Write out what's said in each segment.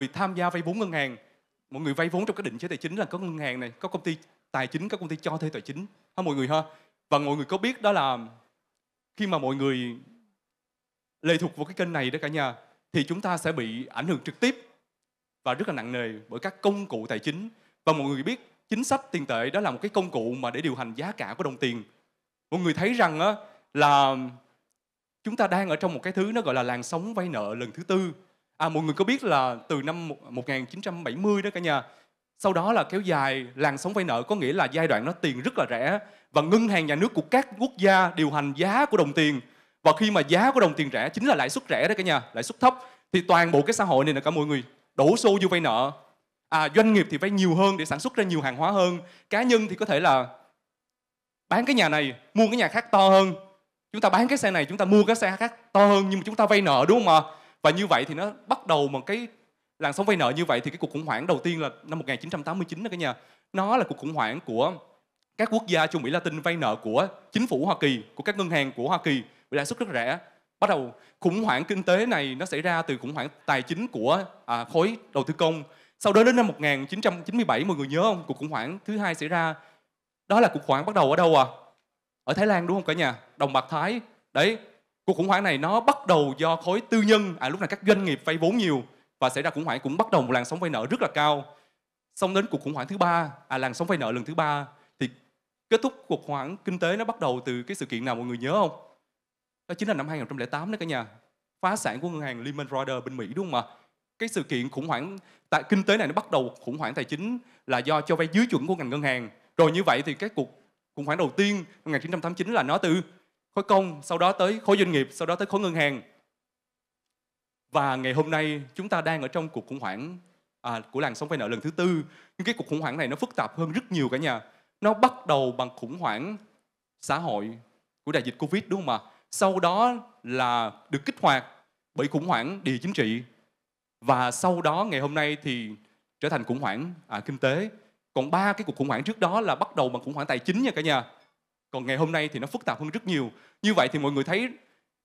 người tham gia vay vốn ngân hàng mọi người vay vốn trong cái định chế tài chính là có ngân hàng này có công ty tài chính có công ty cho thuê tài chính ha mọi người ha và mọi người có biết đó là khi mà mọi người lệ thuộc vào cái kênh này đó cả nhà thì chúng ta sẽ bị ảnh hưởng trực tiếp và rất là nặng nề bởi các công cụ tài chính và mọi người biết chính sách tiền tệ đó là một cái công cụ mà để điều hành giá cả của đồng tiền mọi người thấy rằng á, là chúng ta đang ở trong một cái thứ nó gọi là làn sóng vay nợ lần thứ tư À mọi người có biết là từ năm 1970 đó cả nhà sau đó là kéo dài làn sóng vay nợ có nghĩa là giai đoạn nó tiền rất là rẻ và ngân hàng nhà nước của các quốc gia điều hành giá của đồng tiền và khi mà giá của đồng tiền rẻ chính là lãi suất rẻ đó cả nhà lãi suất thấp thì toàn bộ cái xã hội này là cả mọi người đổ xô vô vay nợ à doanh nghiệp thì vay nhiều hơn để sản xuất ra nhiều hàng hóa hơn cá nhân thì có thể là bán cái nhà này mua cái nhà khác to hơn chúng ta bán cái xe này chúng ta mua cái xe khác to hơn nhưng mà chúng ta vay nợ đúng không ạ và như vậy thì nó bắt đầu một cái làn sóng vay nợ như vậy thì cái cuộc khủng hoảng đầu tiên là năm 1989 đó cả nhà nó là cuộc khủng hoảng của các quốc gia châu Mỹ Latin vay nợ của chính phủ Hoa Kỳ của các ngân hàng của Hoa Kỳ với lãi suất rất rẻ bắt đầu khủng hoảng kinh tế này nó xảy ra từ khủng hoảng tài chính của à, khối đầu tư công sau đó đến năm 1997 mọi người nhớ không cuộc khủng hoảng thứ hai xảy ra đó là cuộc khủng hoảng bắt đầu ở đâu à ở Thái Lan đúng không cả nhà đồng bạc Thái đấy Cuộc khủng hoảng này nó bắt đầu do khối tư nhân, à lúc này các doanh nghiệp vay vốn nhiều và xảy ra khủng hoảng cũng bắt đầu một làn sóng vay nợ rất là cao. Xong đến cuộc khủng hoảng thứ ba, à làn sóng vay nợ lần thứ ba thì kết thúc cuộc khủng hoảng kinh tế nó bắt đầu từ cái sự kiện nào mọi người nhớ không? Đó chính là năm 2008 đó cả nhà. Phá sản của ngân hàng Lehman Brothers bên Mỹ đúng không ạ? Cái sự kiện khủng hoảng tại kinh tế này nó bắt đầu khủng hoảng tài chính là do cho vay dưới chuẩn của ngành ngân hàng. Rồi như vậy thì cái cuộc khủng hoảng đầu tiên năm 1989 là nó từ khối công, sau đó tới khối doanh nghiệp, sau đó tới khối ngân hàng. Và ngày hôm nay chúng ta đang ở trong cuộc khủng hoảng à, của làn sóng vay nợ lần thứ tư. Nhưng cái cuộc khủng hoảng này nó phức tạp hơn rất nhiều cả nhà. Nó bắt đầu bằng khủng hoảng xã hội của đại dịch Covid đúng không ạ? Sau đó là được kích hoạt bởi khủng hoảng địa chính trị và sau đó ngày hôm nay thì trở thành khủng hoảng à, kinh tế. Còn ba cái cuộc khủng hoảng trước đó là bắt đầu bằng khủng hoảng tài chính nha cả nhà còn ngày hôm nay thì nó phức tạp hơn rất nhiều như vậy thì mọi người thấy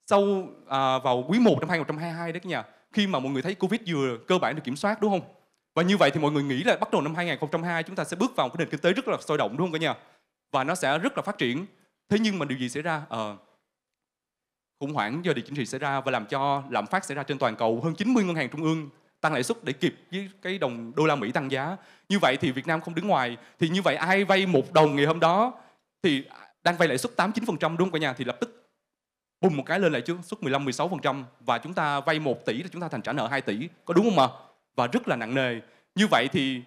sau à, vào quý 1 năm 2022 đấy nhà khi mà mọi người thấy covid vừa cơ bản được kiểm soát đúng không và như vậy thì mọi người nghĩ là bắt đầu năm 2022 chúng ta sẽ bước vào một cái nền kinh tế rất là sôi động đúng không cả nhà và nó sẽ rất là phát triển thế nhưng mà điều gì xảy ra à, khủng hoảng do địa chính trị xảy ra và làm cho lạm phát xảy ra trên toàn cầu hơn 90 ngân hàng trung ương tăng lãi suất để kịp với cái đồng đô la Mỹ tăng giá. Như vậy thì Việt Nam không đứng ngoài. Thì như vậy ai vay một đồng ngày hôm đó thì đang vay lãi suất 8 9% đúng không cả nhà thì lập tức bùng một cái lên lại chứ, suất 15 16% và chúng ta vay 1 tỷ thì chúng ta thành trả nợ 2 tỷ có đúng không ạ? Và rất là nặng nề. Như vậy thì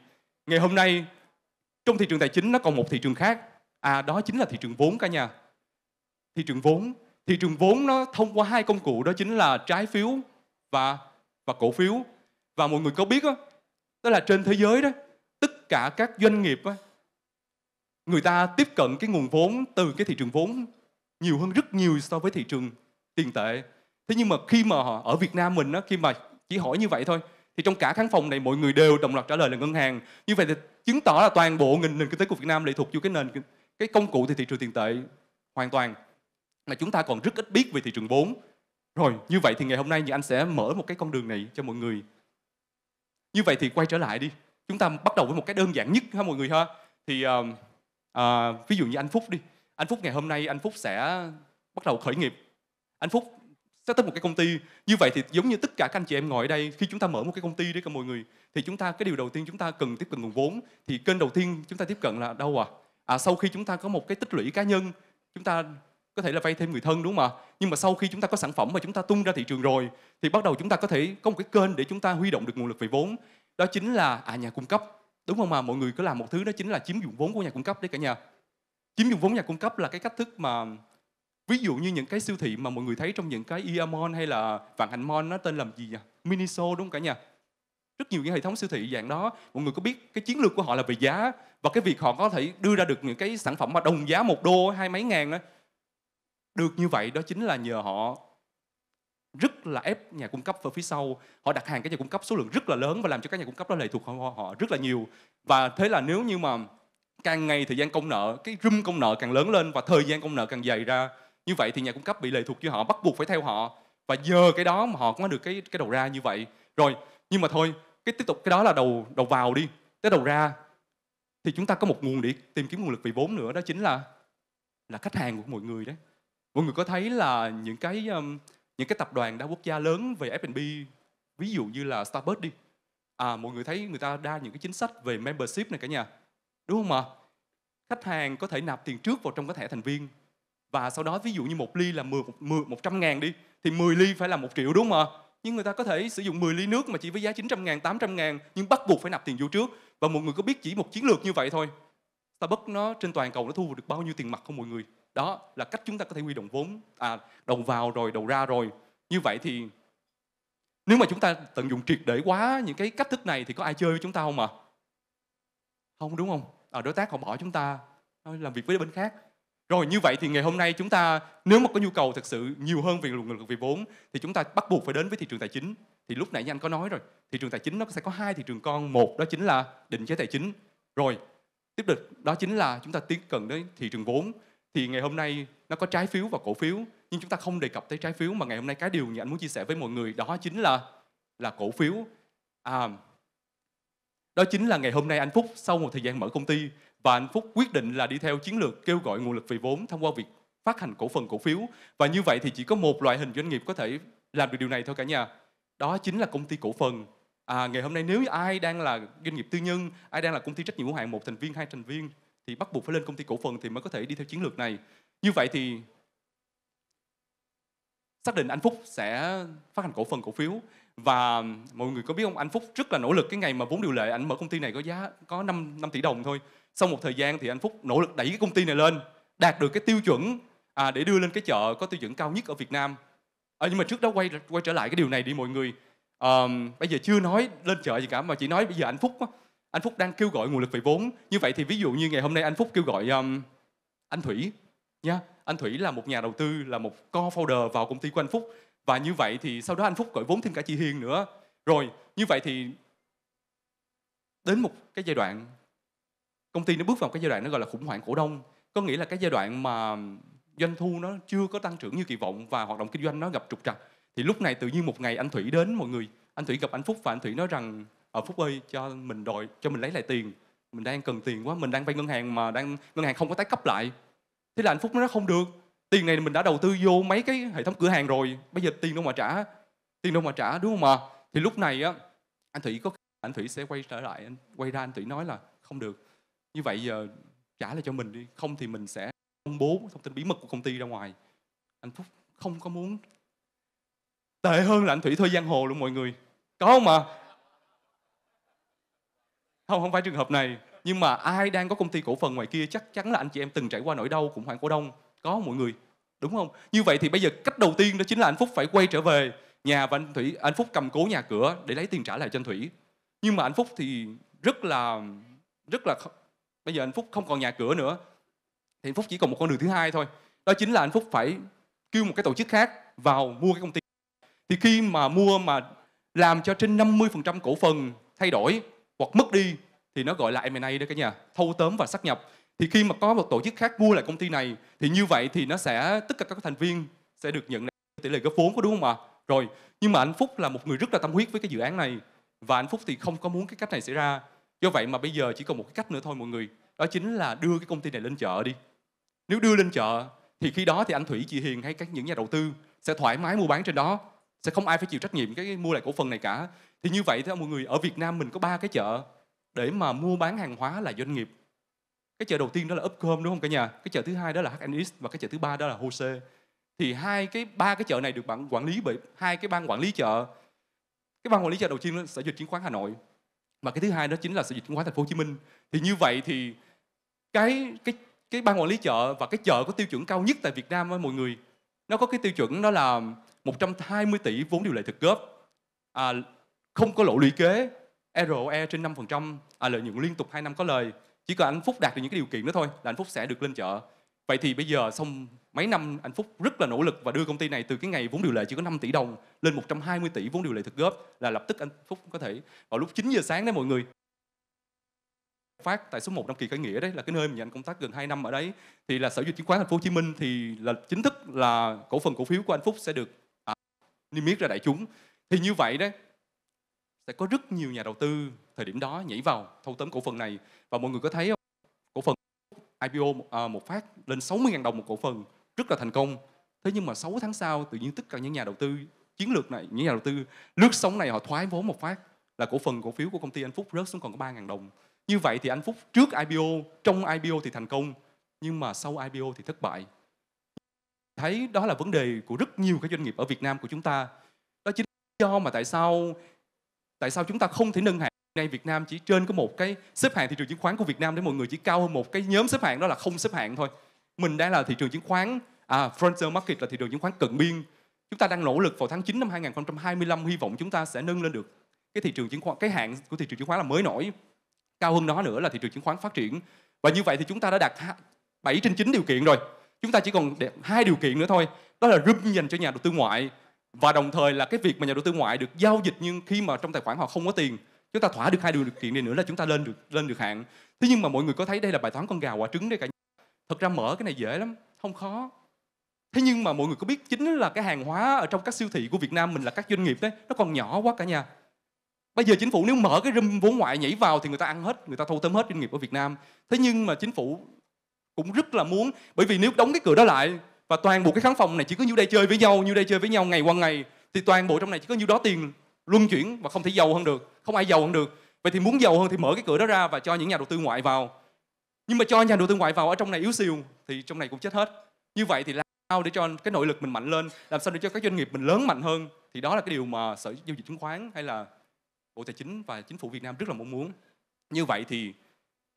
ngày hôm nay trong thị trường tài chính nó còn một thị trường khác. À đó chính là thị trường vốn cả nhà. Thị trường vốn, thị trường vốn nó thông qua hai công cụ đó chính là trái phiếu và và cổ phiếu. Và mọi người có biết đó, đó là trên thế giới đó tất cả các doanh nghiệp đó, người ta tiếp cận cái nguồn vốn từ cái thị trường vốn nhiều hơn rất nhiều so với thị trường tiền tệ thế nhưng mà khi mà họ ở Việt Nam mình á, khi mà chỉ hỏi như vậy thôi thì trong cả khán phòng này mọi người đều đồng loạt trả lời là ngân hàng như vậy thì chứng tỏ là toàn bộ nền kinh tế của Việt Nam lệ thuộc vô cái nền cái công cụ thì thị trường tiền tệ hoàn toàn mà chúng ta còn rất ít biết về thị trường vốn rồi như vậy thì ngày hôm nay thì anh sẽ mở một cái con đường này cho mọi người như vậy thì quay trở lại đi chúng ta bắt đầu với một cái đơn giản nhất ha mọi người ha thì uh, à, ví dụ như anh phúc đi anh phúc ngày hôm nay anh phúc sẽ bắt đầu khởi nghiệp anh phúc sẽ tới một cái công ty như vậy thì giống như tất cả các anh chị em ngồi ở đây khi chúng ta mở một cái công ty đấy các mọi người thì chúng ta cái điều đầu tiên chúng ta cần tiếp cận nguồn vốn thì kênh đầu tiên chúng ta tiếp cận là đâu à, à sau khi chúng ta có một cái tích lũy cá nhân chúng ta có thể là vay thêm người thân đúng không ạ nhưng mà sau khi chúng ta có sản phẩm mà chúng ta tung ra thị trường rồi thì bắt đầu chúng ta có thể có một cái kênh để chúng ta huy động được nguồn lực về vốn đó chính là à nhà cung cấp đúng không mà mọi người cứ làm một thứ đó chính là chiếm dụng vốn của nhà cung cấp đấy cả nhà chiếm dụng vốn nhà cung cấp là cái cách thức mà ví dụ như những cái siêu thị mà mọi người thấy trong những cái Eamon hay là Vạn Hạnh Mon nó tên làm gì nhỉ Miniso đúng không cả nhà rất nhiều những hệ thống siêu thị dạng đó mọi người có biết cái chiến lược của họ là về giá và cái việc họ có thể đưa ra được những cái sản phẩm mà đồng giá một đô hai mấy ngàn đó được như vậy đó chính là nhờ họ rất là ép nhà cung cấp ở phía sau họ đặt hàng các nhà cung cấp số lượng rất là lớn và làm cho các nhà cung cấp đó lệ thuộc họ, họ rất là nhiều và thế là nếu như mà càng ngày thời gian công nợ cái room công nợ càng lớn lên và thời gian công nợ càng dày ra như vậy thì nhà cung cấp bị lệ thuộc với họ bắt buộc phải theo họ và nhờ cái đó mà họ cũng có được cái cái đầu ra như vậy rồi nhưng mà thôi cái tiếp tục cái đó là đầu đầu vào đi tới đầu ra thì chúng ta có một nguồn để tìm kiếm nguồn lực về vốn nữa đó chính là là khách hàng của mọi người đấy mọi người có thấy là những cái um, những cái tập đoàn đa quốc gia lớn về F&B ví dụ như là Starbucks đi à, mọi người thấy người ta đa những cái chính sách về membership này cả nhà đúng không ạ khách hàng có thể nạp tiền trước vào trong cái thẻ thành viên và sau đó ví dụ như một ly là 10, 10 100 ngàn đi thì 10 ly phải là một triệu đúng không ạ nhưng người ta có thể sử dụng 10 ly nước mà chỉ với giá 900 ngàn, 800 ngàn nhưng bắt buộc phải nạp tiền vô trước và mọi người có biết chỉ một chiến lược như vậy thôi Starbucks nó trên toàn cầu nó thu được bao nhiêu tiền mặt không mọi người đó là cách chúng ta có thể huy động vốn à, đầu vào rồi đầu ra rồi như vậy thì nếu mà chúng ta tận dụng triệt để quá những cái cách thức này thì có ai chơi với chúng ta không ạ à? không đúng không à, đối tác họ bỏ chúng ta làm việc với bên khác rồi như vậy thì ngày hôm nay chúng ta nếu mà có nhu cầu thật sự nhiều hơn về nguồn lực về vốn thì chúng ta bắt buộc phải đến với thị trường tài chính. Thì lúc nãy anh có nói rồi, thị trường tài chính nó sẽ có hai thị trường con, một đó chính là định chế tài chính. Rồi tiếp tục đó chính là chúng ta tiếp cận đến thị trường vốn thì ngày hôm nay nó có trái phiếu và cổ phiếu nhưng chúng ta không đề cập tới trái phiếu mà ngày hôm nay cái điều mà anh muốn chia sẻ với mọi người đó chính là là cổ phiếu à, đó chính là ngày hôm nay anh Phúc sau một thời gian mở công ty và anh Phúc quyết định là đi theo chiến lược kêu gọi nguồn lực về vốn thông qua việc phát hành cổ phần cổ phiếu và như vậy thì chỉ có một loại hình doanh nghiệp có thể làm được điều này thôi cả nhà đó chính là công ty cổ phần à, ngày hôm nay nếu ai đang là doanh nghiệp tư nhân ai đang là công ty trách nhiệm hữu hạn một thành viên hai thành viên thì bắt buộc phải lên công ty cổ phần thì mới có thể đi theo chiến lược này như vậy thì xác định anh Phúc sẽ phát hành cổ phần cổ phiếu và mọi người có biết không anh Phúc rất là nỗ lực cái ngày mà vốn điều lệ anh mở công ty này có giá có 5 5 tỷ đồng thôi sau một thời gian thì anh Phúc nỗ lực đẩy cái công ty này lên đạt được cái tiêu chuẩn à, để đưa lên cái chợ có tiêu chuẩn cao nhất ở Việt Nam à, nhưng mà trước đó quay quay trở lại cái điều này đi mọi người à, bây giờ chưa nói lên chợ gì cả mà chỉ nói bây giờ anh Phúc anh Phúc đang kêu gọi nguồn lực về vốn. Như vậy thì ví dụ như ngày hôm nay anh Phúc kêu gọi um, anh Thủy nha. Anh Thủy là một nhà đầu tư, là một co-founder vào công ty của anh Phúc. Và như vậy thì sau đó anh Phúc gọi vốn thêm cả chị Hiền nữa. Rồi, như vậy thì đến một cái giai đoạn công ty nó bước vào cái giai đoạn nó gọi là khủng hoảng cổ đông. Có nghĩa là cái giai đoạn mà doanh thu nó chưa có tăng trưởng như kỳ vọng và hoạt động kinh doanh nó gặp trục trặc. Thì lúc này tự nhiên một ngày anh Thủy đến mọi người, anh Thủy gặp anh Phúc và anh Thủy nói rằng ở ờ, phúc ơi cho mình đòi cho mình lấy lại tiền mình đang cần tiền quá mình đang vay ngân hàng mà đang ngân hàng không có tái cấp lại thế là anh phúc nó không được tiền này mình đã đầu tư vô mấy cái hệ thống cửa hàng rồi bây giờ tiền đâu mà trả tiền đâu mà trả đúng không mà thì lúc này á anh thủy có anh thủy sẽ quay trở lại anh quay ra anh thủy nói là không được như vậy giờ trả lại cho mình đi không thì mình sẽ công bố thông tin bí mật của công ty ra ngoài anh phúc không có muốn tệ hơn là anh thủy thuê giang hồ luôn mọi người có không mà không không phải trường hợp này nhưng mà ai đang có công ty cổ phần ngoài kia chắc chắn là anh chị em từng trải qua nỗi đau khủng hoảng cổ đông có mọi người đúng không như vậy thì bây giờ cách đầu tiên đó chính là anh phúc phải quay trở về nhà và anh thủy anh phúc cầm cố nhà cửa để lấy tiền trả lại cho anh thủy nhưng mà anh phúc thì rất là rất là bây giờ anh phúc không còn nhà cửa nữa thì anh phúc chỉ còn một con đường thứ hai thôi đó chính là anh phúc phải kêu một cái tổ chức khác vào mua cái công ty thì khi mà mua mà làm cho trên 50% cổ phần thay đổi hoặc mất đi thì nó gọi là M&A đó cả nhà thâu tóm và sát nhập thì khi mà có một tổ chức khác mua lại công ty này thì như vậy thì nó sẽ tất cả các thành viên sẽ được nhận tỷ lệ góp vốn có đúng không ạ rồi nhưng mà anh Phúc là một người rất là tâm huyết với cái dự án này và anh Phúc thì không có muốn cái cách này xảy ra do vậy mà bây giờ chỉ còn một cái cách nữa thôi mọi người đó chính là đưa cái công ty này lên chợ đi nếu đưa lên chợ thì khi đó thì anh Thủy chị Hiền hay các những nhà đầu tư sẽ thoải mái mua bán trên đó sẽ không ai phải chịu trách nhiệm cái mua lại cổ phần này cả thì như vậy theo mọi người ở Việt Nam mình có ba cái chợ để mà mua bán hàng hóa là doanh nghiệp cái chợ đầu tiên đó là Upcom đúng không cả nhà cái chợ thứ hai đó là H&X và cái chợ thứ ba đó là Hose thì hai cái ba cái chợ này được bạn quản lý bởi hai cái ban quản lý chợ cái ban quản lý chợ đầu tiên là sở dịch chứng khoán Hà Nội và cái thứ hai đó chính là sở dịch chứng khoán Thành phố Hồ Chí Minh thì như vậy thì cái cái cái ban quản lý chợ và cái chợ có tiêu chuẩn cao nhất tại Việt Nam á mọi người nó có cái tiêu chuẩn đó là 120 tỷ vốn điều lệ thực góp à, không có lỗ lũy kế ROE trên 5% à, lợi nhuận liên tục 2 năm có lời chỉ cần anh Phúc đạt được những cái điều kiện đó thôi là anh Phúc sẽ được lên chợ vậy thì bây giờ xong mấy năm anh Phúc rất là nỗ lực và đưa công ty này từ cái ngày vốn điều lệ chỉ có 5 tỷ đồng lên 120 tỷ vốn điều lệ thực góp là lập tức anh Phúc có thể vào lúc 9 giờ sáng đấy mọi người phát tại số 1 Nam Kỳ Khởi Nghĩa đấy là cái nơi mình anh công tác gần 2 năm ở đấy thì là Sở dịch Chứng khoán Thành phố Hồ Chí Minh thì là chính thức là cổ phần cổ phiếu của anh Phúc sẽ được à, niêm yết ra đại chúng thì như vậy đấy sẽ có rất nhiều nhà đầu tư thời điểm đó nhảy vào thâu tóm cổ phần này và mọi người có thấy không? cổ phần IPO à, một phát lên 60.000 đồng một cổ phần rất là thành công thế nhưng mà 6 tháng sau tự nhiên tất cả những nhà đầu tư chiến lược này những nhà đầu tư lướt sóng này họ thoái vốn một phát là cổ phần cổ phiếu của công ty Anh Phúc rớt xuống còn có 3.000 đồng như vậy thì Anh Phúc trước IPO trong IPO thì thành công nhưng mà sau IPO thì thất bại thấy đó là vấn đề của rất nhiều các doanh nghiệp ở Việt Nam của chúng ta đó chính do mà tại sao tại sao chúng ta không thể nâng hạng ngay Việt Nam chỉ trên có một cái xếp hạng thị trường chứng khoán của Việt Nam để mọi người chỉ cao hơn một cái nhóm xếp hạng đó là không xếp hạng thôi mình đang là thị trường chứng khoán à, frontier market là thị trường chứng khoán cận biên chúng ta đang nỗ lực vào tháng 9 năm 2025 hy vọng chúng ta sẽ nâng lên được cái thị trường chứng khoán cái hạng của thị trường chứng khoán là mới nổi cao hơn đó nữa là thị trường chứng khoán phát triển và như vậy thì chúng ta đã đạt 7 trên 9 điều kiện rồi chúng ta chỉ còn hai điều kiện nữa thôi đó là room dành cho nhà đầu tư ngoại và đồng thời là cái việc mà nhà đầu tư ngoại được giao dịch nhưng khi mà trong tài khoản họ không có tiền chúng ta thỏa được hai điều kiện này nữa là chúng ta lên được lên được hạn thế nhưng mà mọi người có thấy đây là bài toán con gà quả trứng đây cả thật ra mở cái này dễ lắm không khó thế nhưng mà mọi người có biết chính là cái hàng hóa ở trong các siêu thị của việt nam mình là các doanh nghiệp đấy nó còn nhỏ quá cả nhà bây giờ chính phủ nếu mở cái râm vốn ngoại nhảy vào thì người ta ăn hết người ta thâu tóm hết doanh nghiệp ở việt nam thế nhưng mà chính phủ cũng rất là muốn bởi vì nếu đóng cái cửa đó lại và toàn bộ cái khán phòng này chỉ có nhiêu đây chơi với nhau nhiêu đây chơi với nhau ngày qua ngày thì toàn bộ trong này chỉ có nhiêu đó tiền luân chuyển và không thể giàu hơn được không ai giàu hơn được vậy thì muốn giàu hơn thì mở cái cửa đó ra và cho những nhà đầu tư ngoại vào nhưng mà cho nhà đầu tư ngoại vào ở trong này yếu siêu thì trong này cũng chết hết như vậy thì làm sao để cho cái nội lực mình mạnh lên làm sao để cho các doanh nghiệp mình lớn mạnh hơn thì đó là cái điều mà sở giao dịch chứng khoán hay là bộ tài chính và chính phủ việt nam rất là mong muốn như vậy thì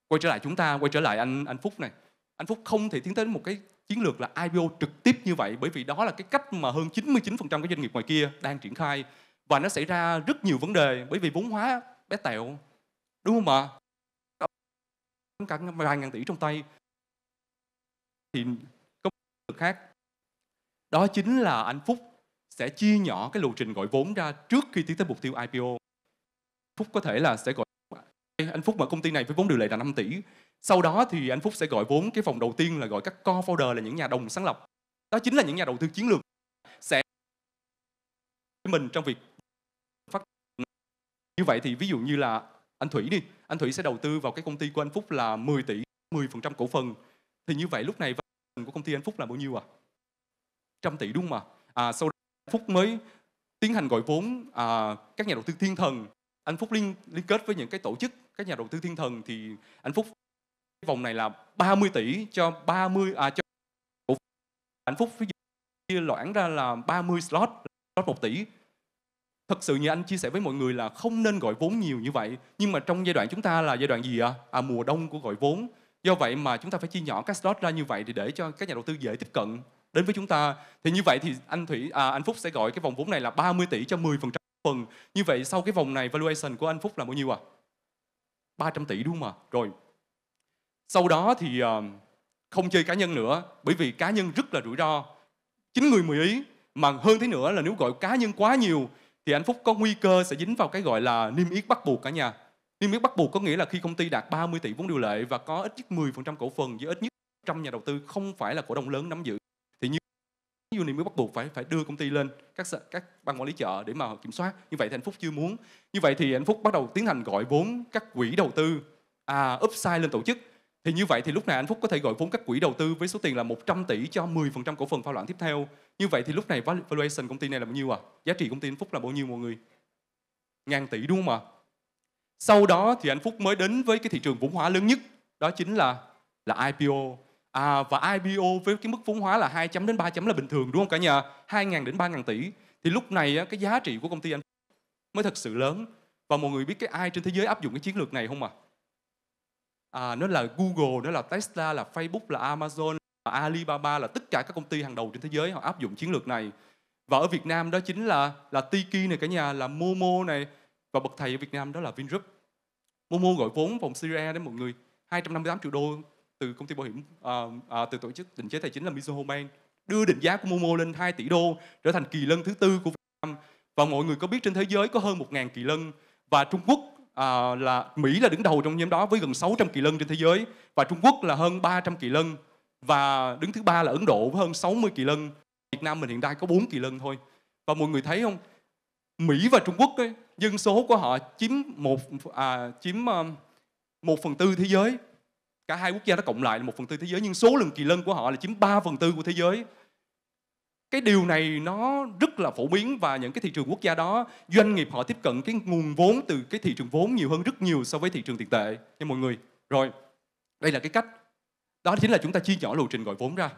quay trở lại chúng ta quay trở lại anh anh phúc này anh phúc không thể tiến tới một cái chiến lược là IPO trực tiếp như vậy bởi vì đó là cái cách mà hơn 99% các doanh nghiệp ngoài kia đang triển khai và nó xảy ra rất nhiều vấn đề bởi vì vốn hóa bé tẹo đúng không ạ? cả vài ngàn tỷ trong tay thì có một khác đó chính là anh Phúc sẽ chia nhỏ cái lộ trình gọi vốn ra trước khi tiến tới mục tiêu IPO. Phúc có thể là sẽ gọi anh Phúc mở công ty này với vốn điều lệ là 5 tỷ. Sau đó thì anh Phúc sẽ gọi vốn cái phòng đầu tiên là gọi các co-founder là những nhà đồng sáng lập. Đó chính là những nhà đầu tư chiến lược sẽ mình trong việc phát như vậy thì ví dụ như là anh Thủy đi, anh Thủy sẽ đầu tư vào cái công ty của anh Phúc là 10 tỷ, 10% cổ phần. Thì như vậy lúc này của công ty anh Phúc là bao nhiêu à? Trăm tỷ đúng không ạ? À? à, sau đó anh Phúc mới tiến hành gọi vốn à, các nhà đầu tư thiên thần. Anh Phúc liên, liên kết với những cái tổ chức các nhà đầu tư thiên thần thì anh Phúc vòng này là 30 tỷ cho 30 à cho anh Phúc ví dụ chia loãng ra là 30 slot slot 1 tỷ thật sự như anh chia sẻ với mọi người là không nên gọi vốn nhiều như vậy nhưng mà trong giai đoạn chúng ta là giai đoạn gì ạ à? à mùa đông của gọi vốn do vậy mà chúng ta phải chia nhỏ các slot ra như vậy thì để cho các nhà đầu tư dễ tiếp cận đến với chúng ta thì như vậy thì anh Thủy à, anh Phúc sẽ gọi cái vòng vốn này là 30 tỷ cho 10% phần như vậy sau cái vòng này valuation của anh Phúc là bao nhiêu ạ à? 300 tỷ đúng không ạ? À? Rồi. Sau đó thì ờ, không chơi cá nhân nữa bởi vì cá nhân rất là rủi ro. Chính người mười ý mà hơn thế nữa là nếu gọi cá nhân quá nhiều thì anh Phúc có nguy cơ sẽ dính vào cái gọi là niêm yết bắt buộc cả nhà. Niêm yết bắt buộc có nghĩa là khi công ty đạt 30 tỷ vốn điều lệ và có ít nhất 10% cổ phần với ít nhất trăm nhà đầu tư không phải là cổ đông lớn nắm giữ thì như Unit mới bắt buộc phải phải đưa công ty lên các các ban quản lý chợ để mà kiểm soát. Như vậy thì anh Phúc chưa muốn. Như vậy thì anh Phúc bắt đầu tiến hành gọi vốn các quỹ đầu tư à, upside lên tổ chức. Thì như vậy thì lúc này anh Phúc có thể gọi vốn các quỹ đầu tư với số tiền là 100 tỷ cho 10% cổ phần pha loãng tiếp theo. Như vậy thì lúc này valuation công ty này là bao nhiêu à? Giá trị công ty anh Phúc là bao nhiêu mọi người? Ngàn tỷ đúng không ạ? À? Sau đó thì anh Phúc mới đến với cái thị trường vốn hóa lớn nhất, đó chính là là IPO à, và IPO với cái mức vốn hóa là 2 chấm đến 3 chấm là bình thường đúng không cả nhà 2 ngàn đến 3 ngàn tỷ thì lúc này cái giá trị của công ty anh mới thật sự lớn và mọi người biết cái ai trên thế giới áp dụng cái chiến lược này không à, à nó là Google nó là Tesla là Facebook là Amazon là Alibaba là tất cả các công ty hàng đầu trên thế giới họ áp dụng chiến lược này và ở Việt Nam đó chính là là Tiki này cả nhà là Momo này và bậc thầy ở Việt Nam đó là Vingroup Momo gọi vốn vòng Serie A đấy mọi người 258 triệu đô từ công ty bảo hiểm à, à, từ tổ chức định chế tài chính là Mizuho Bank đưa định giá của Momo lên 2 tỷ đô trở thành kỳ lân thứ tư của Việt Nam và mọi người có biết trên thế giới có hơn 1.000 kỳ lân và Trung Quốc à, là Mỹ là đứng đầu trong nhóm đó với gần 600 kỳ lân trên thế giới và Trung Quốc là hơn 300 kỳ lân và đứng thứ ba là Ấn Độ với hơn 60 kỳ lân Việt Nam mình hiện nay có 4 kỳ lân thôi và mọi người thấy không Mỹ và Trung Quốc ấy, dân số của họ chiếm một à, chiếm một phần tư thế giới cả hai quốc gia đó cộng lại là một phần tư thế giới nhưng số lượng kỳ lân của họ là chiếm 3 phần tư của thế giới cái điều này nó rất là phổ biến và những cái thị trường quốc gia đó doanh nghiệp họ tiếp cận cái nguồn vốn từ cái thị trường vốn nhiều hơn rất nhiều so với thị trường tiền tệ nha mọi người rồi đây là cái cách đó chính là chúng ta chia nhỏ lộ trình gọi vốn ra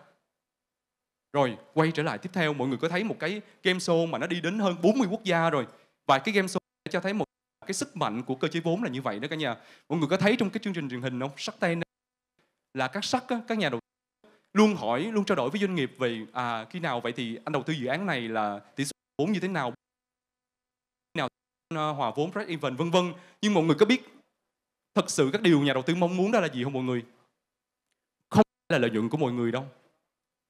rồi quay trở lại tiếp theo mọi người có thấy một cái game show mà nó đi đến hơn 40 quốc gia rồi và cái game show cho thấy một cái sức mạnh của cơ chế vốn là như vậy đó cả nhà mọi người có thấy trong cái chương trình truyền hình không sắc tay là các sắc các nhà đầu tư luôn hỏi luôn trao đổi với doanh nghiệp về à, khi nào vậy thì anh đầu tư dự án này là tỷ số vốn như thế nào nào ờ, hòa vốn break even vân vân nhưng mọi người có biết thật sự các điều nhà đầu tư mong muốn đó là gì không mọi người không là lợi nhuận của mọi người đâu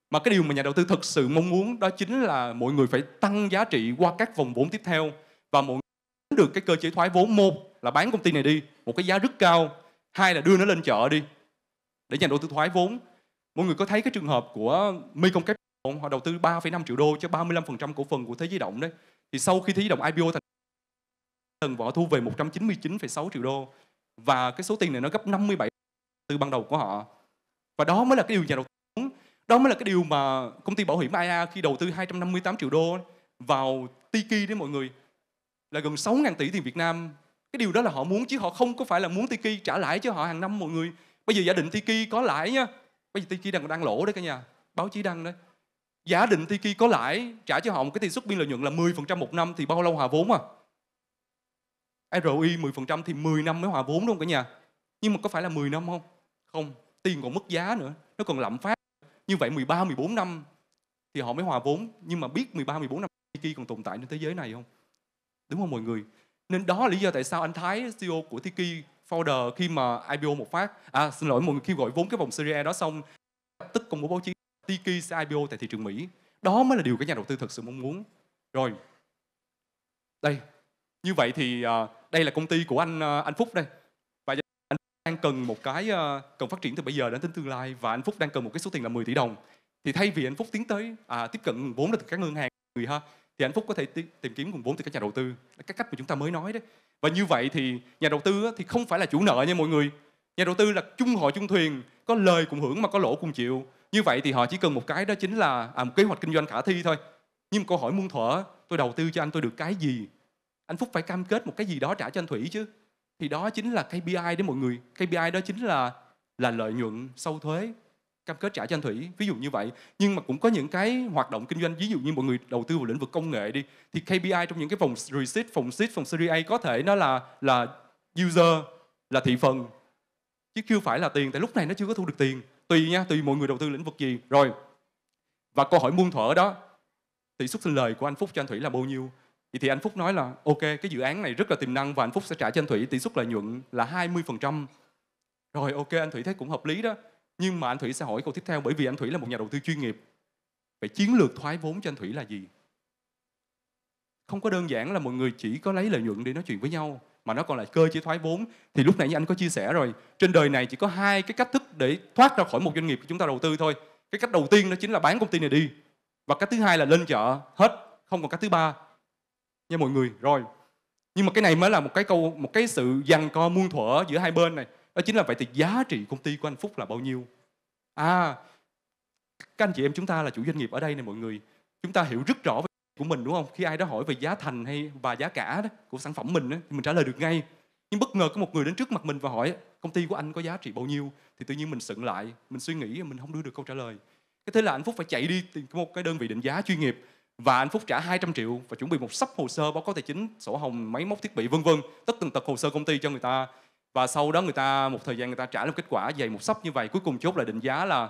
mà cái điều mà nhà đầu tư thật sự mong muốn đó chính là mọi người phải tăng giá trị qua các vòng vốn tiếp theo và mọi người được cái cơ chế thoái vốn một là bán công ty này đi một cái giá rất cao hai là đưa nó lên chợ đi để nhà đầu tư thoái vốn mọi người có thấy cái trường hợp của Mekong Capital không? họ đầu tư 3,5 triệu đô cho 35% cổ phần của Thế Giới Động đấy thì sau khi Thế Giới Động IPO thành lần họ thu về 199,6 triệu đô và cái số tiền này nó gấp 57 từ ban đầu của họ và đó mới là cái điều nhà đầu tư muốn đó mới là cái điều mà công ty bảo hiểm AIA e khi đầu tư 258 triệu đô vào Tiki đấy mọi người là gần 6.000 tỷ tiền Việt Nam cái điều đó là họ muốn chứ họ không có phải là muốn Tiki trả lãi cho họ hàng năm mọi người bây giờ giả định Tiki có lãi nha bây giờ Tiki đang đang lỗ đấy cả nhà báo chí đăng đấy giả định Tiki có lãi trả cho họ một cái tỷ suất biên lợi nhuận là 10% một năm thì bao lâu hòa vốn à ROI 10% thì 10 năm mới hòa vốn đúng không cả nhà nhưng mà có phải là 10 năm không không tiền còn mất giá nữa nó còn lạm phát như vậy 13 14 năm thì họ mới hòa vốn nhưng mà biết 13 14 năm Tiki còn tồn tại trên thế giới này không đúng không mọi người nên đó là lý do tại sao anh Thái CEO của Tiki founder khi mà IPO một phát à xin lỗi mọi người khi gọi vốn cái vòng Series đó xong tức công bố báo chí Tiki sẽ IPO tại thị trường Mỹ đó mới là điều các nhà đầu tư thực sự mong muốn rồi đây như vậy thì uh, đây là công ty của anh uh, anh Phúc đây và anh đang cần một cái uh, cần phát triển từ bây giờ đến đến tương lai và anh Phúc đang cần một cái số tiền là 10 tỷ đồng thì thay vì anh Phúc tiến tới à, tiếp cận nguồn vốn từ các ngân hàng người ha thì anh Phúc có thể tìm kiếm nguồn vốn từ các nhà đầu tư các cách mà chúng ta mới nói đấy và như vậy thì nhà đầu tư thì không phải là chủ nợ nha mọi người nhà đầu tư là chung hội chung thuyền có lời cùng hưởng mà có lỗ cùng chịu như vậy thì họ chỉ cần một cái đó chính là à, một kế hoạch kinh doanh khả thi thôi nhưng câu hỏi muôn thuở tôi đầu tư cho anh tôi được cái gì anh phúc phải cam kết một cái gì đó trả cho anh thủy chứ thì đó chính là kpi đấy mọi người kpi đó chính là là lợi nhuận sau thuế cam kết trả cho anh Thủy ví dụ như vậy nhưng mà cũng có những cái hoạt động kinh doanh ví dụ như mọi người đầu tư vào lĩnh vực công nghệ đi thì KPI trong những cái phòng receipt phòng seed phòng series A có thể nó là là user là thị phần chứ chưa phải là tiền tại lúc này nó chưa có thu được tiền tùy nha tùy mọi người đầu tư lĩnh vực gì rồi và câu hỏi muôn thuở đó tỷ suất sinh lời của anh Phúc cho anh Thủy là bao nhiêu thì thì anh Phúc nói là ok cái dự án này rất là tiềm năng và anh Phúc sẽ trả cho anh Thủy tỷ suất lợi nhuận là 20%. Rồi ok anh Thủy thấy cũng hợp lý đó. Nhưng mà anh Thủy sẽ hỏi câu tiếp theo bởi vì anh Thủy là một nhà đầu tư chuyên nghiệp. Vậy chiến lược thoái vốn cho anh Thủy là gì? Không có đơn giản là mọi người chỉ có lấy lợi nhuận để nói chuyện với nhau mà nó còn là cơ chế thoái vốn thì lúc nãy như anh có chia sẻ rồi trên đời này chỉ có hai cái cách thức để thoát ra khỏi một doanh nghiệp chúng ta đầu tư thôi cái cách đầu tiên đó chính là bán công ty này đi và cách thứ hai là lên chợ hết không còn cách thứ ba nha mọi người rồi nhưng mà cái này mới là một cái câu một cái sự giằng co muôn thuở giữa hai bên này đó chính là vậy thì giá trị công ty của anh Phúc là bao nhiêu à các anh chị em chúng ta là chủ doanh nghiệp ở đây này mọi người chúng ta hiểu rất rõ về của mình đúng không khi ai đó hỏi về giá thành hay và giá cả đó của sản phẩm mình thì mình trả lời được ngay nhưng bất ngờ có một người đến trước mặt mình và hỏi công ty của anh có giá trị bao nhiêu thì tự nhiên mình sững lại mình suy nghĩ mình không đưa được câu trả lời cái thế là anh phúc phải chạy đi tìm một cái đơn vị định giá chuyên nghiệp và anh phúc trả 200 triệu và chuẩn bị một sắp hồ sơ báo cáo tài chính sổ hồng máy móc thiết bị vân vân tất tần tật hồ sơ công ty cho người ta và sau đó người ta một thời gian người ta trả được kết quả dày một sấp như vậy cuối cùng chốt lại định giá là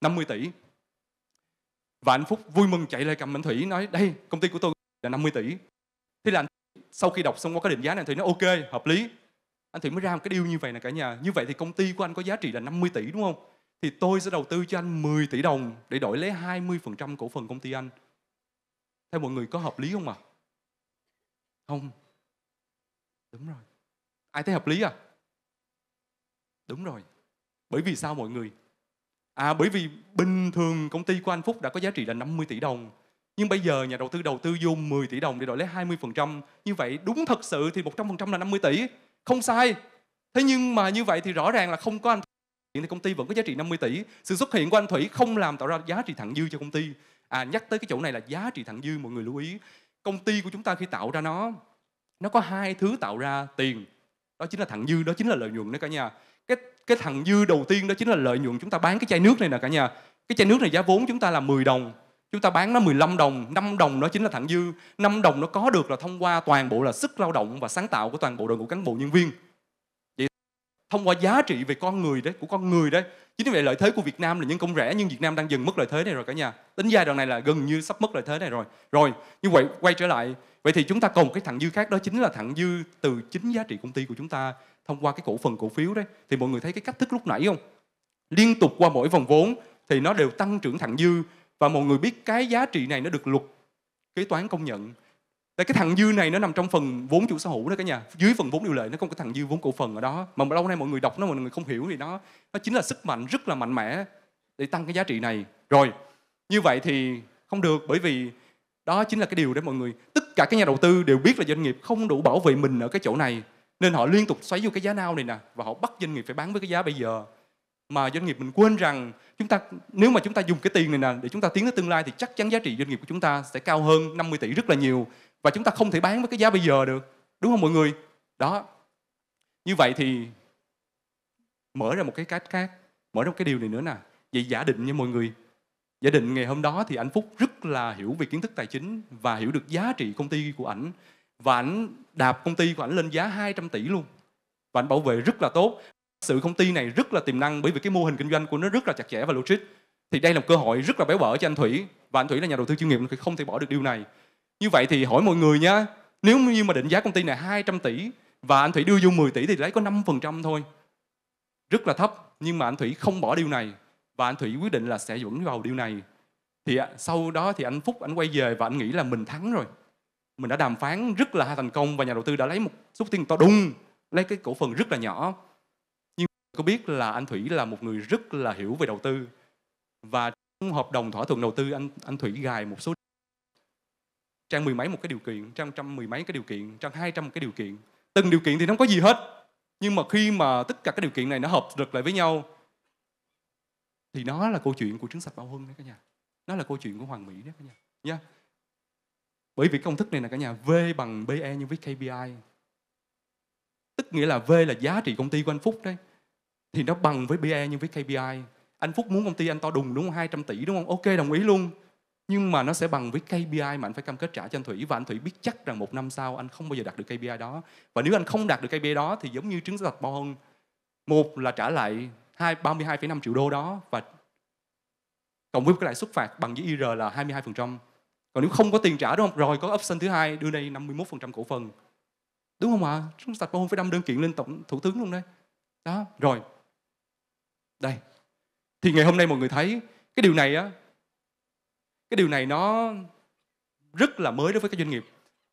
50 tỷ và anh Phúc vui mừng chạy lại cầm anh Thủy nói đây công ty của tôi là 50 tỷ thế là anh Thủy, sau khi đọc xong qua cái định giá này anh Thủy nói ok hợp lý anh Thủy mới ra một cái deal như vậy nè cả nhà như vậy thì công ty của anh có giá trị là 50 tỷ đúng không thì tôi sẽ đầu tư cho anh 10 tỷ đồng để đổi lấy 20% cổ phần công ty anh theo mọi người có hợp lý không ạ à? không Đúng rồi. Ai thấy hợp lý à? Đúng rồi. Bởi vì sao mọi người? À bởi vì bình thường công ty của anh Phúc đã có giá trị là 50 tỷ đồng. Nhưng bây giờ nhà đầu tư đầu tư vô 10 tỷ đồng để đổi lấy 20%. Như vậy đúng thật sự thì 100% là 50 tỷ. Không sai. Thế nhưng mà như vậy thì rõ ràng là không có anh Thủy thì công ty vẫn có giá trị 50 tỷ. Sự xuất hiện của anh Thủy không làm tạo ra giá trị thẳng dư cho công ty. À nhắc tới cái chỗ này là giá trị thẳng dư mọi người lưu ý. Công ty của chúng ta khi tạo ra nó nó có hai thứ tạo ra tiền đó chính là thặng dư đó chính là lợi nhuận đó cả nhà cái cái thặng dư đầu tiên đó chính là lợi nhuận chúng ta bán cái chai nước này nè cả nhà cái chai nước này giá vốn chúng ta là 10 đồng chúng ta bán nó 15 đồng 5 đồng đó chính là thặng dư 5 đồng nó có được là thông qua toàn bộ là sức lao động và sáng tạo của toàn bộ đội ngũ cán bộ nhân viên thông qua giá trị về con người đấy của con người đấy chính vì vậy lợi thế của Việt Nam là nhân công rẻ nhưng Việt Nam đang dần mất lợi thế này rồi cả nhà đến giai đoạn này là gần như sắp mất lợi thế này rồi rồi như vậy quay trở lại vậy thì chúng ta còn cái thặng dư khác đó chính là thặng dư từ chính giá trị công ty của chúng ta thông qua cái cổ phần cổ phiếu đấy thì mọi người thấy cái cách thức lúc nãy không liên tục qua mỗi vòng vốn thì nó đều tăng trưởng thặng dư và mọi người biết cái giá trị này nó được luật kế toán công nhận Tại cái thằng dư này nó nằm trong phần vốn chủ sở hữu đó cả nhà Dưới phần vốn điều lệ nó không có thằng dư vốn cổ phần ở đó Mà lâu nay mọi người đọc nó mọi người không hiểu thì nó Nó chính là sức mạnh rất là mạnh mẽ Để tăng cái giá trị này Rồi như vậy thì không được bởi vì đó chính là cái điều để mọi người tất cả các nhà đầu tư đều biết là doanh nghiệp không đủ bảo vệ mình ở cái chỗ này nên họ liên tục xoáy vô cái giá nào này nè và họ bắt doanh nghiệp phải bán với cái giá bây giờ mà doanh nghiệp mình quên rằng chúng ta nếu mà chúng ta dùng cái tiền này nè để chúng ta tiến tới tương lai thì chắc chắn giá trị doanh nghiệp của chúng ta sẽ cao hơn 50 tỷ rất là nhiều và chúng ta không thể bán với cái giá bây giờ được đúng không mọi người đó như vậy thì mở ra một cái cách khác mở ra một cái điều này nữa nè vậy giả định nha mọi người giả định ngày hôm đó thì anh phúc rất là hiểu về kiến thức tài chính và hiểu được giá trị công ty của ảnh và ảnh đạp công ty của ảnh lên giá 200 tỷ luôn và ảnh bảo vệ rất là tốt sự công ty này rất là tiềm năng bởi vì cái mô hình kinh doanh của nó rất là chặt chẽ và logic thì đây là một cơ hội rất là béo bở cho anh Thủy và anh Thủy là nhà đầu tư chuyên nghiệp thì không thể bỏ được điều này như vậy thì hỏi mọi người nha, nếu như mà định giá công ty này 200 tỷ và anh Thủy đưa vô 10 tỷ thì lấy có 5% thôi. Rất là thấp, nhưng mà anh Thủy không bỏ điều này và anh Thủy quyết định là sẽ vẫn vào điều này. Thì à, sau đó thì anh Phúc anh quay về và anh nghĩ là mình thắng rồi. Mình đã đàm phán rất là thành công và nhà đầu tư đã lấy một số tiền to đùng, lấy cái cổ phần rất là nhỏ. Nhưng có biết là anh Thủy là một người rất là hiểu về đầu tư và trong hợp đồng thỏa thuận đầu tư anh anh Thủy gài một số trang mười mấy một cái điều kiện trang trăm mười mấy cái điều kiện trang hai trăm cái điều kiện từng điều kiện thì nó không có gì hết nhưng mà khi mà tất cả các điều kiện này nó hợp được lại với nhau thì nó là câu chuyện của trứng sạch bao hơn đấy cả nhà nó là câu chuyện của hoàng mỹ đấy cả nhà nha bởi vì công thức này là cả nhà v bằng be nhân với kpi tức nghĩa là v là giá trị công ty của anh phúc đấy thì nó bằng với be nhân với kpi anh phúc muốn công ty anh to đùng đúng không 200 tỷ đúng không ok đồng ý luôn nhưng mà nó sẽ bằng với KPI mà anh phải cam kết trả cho anh Thủy và anh Thủy biết chắc rằng một năm sau anh không bao giờ đạt được KPI đó và nếu anh không đạt được KPI đó thì giống như trứng sạch bon một là trả lại 2, 32,5 triệu đô đó và cộng với cái lãi suất phạt bằng với IR là 22%. Còn nếu không có tiền trả đúng không? Rồi có option thứ hai đưa đây 51% cổ phần. Đúng không ạ? À? Chúng sạch không phải đâm đơn kiện lên tổng thủ tướng luôn đấy Đó, rồi. Đây. Thì ngày hôm nay mọi người thấy cái điều này á cái điều này nó rất là mới đối với các doanh nghiệp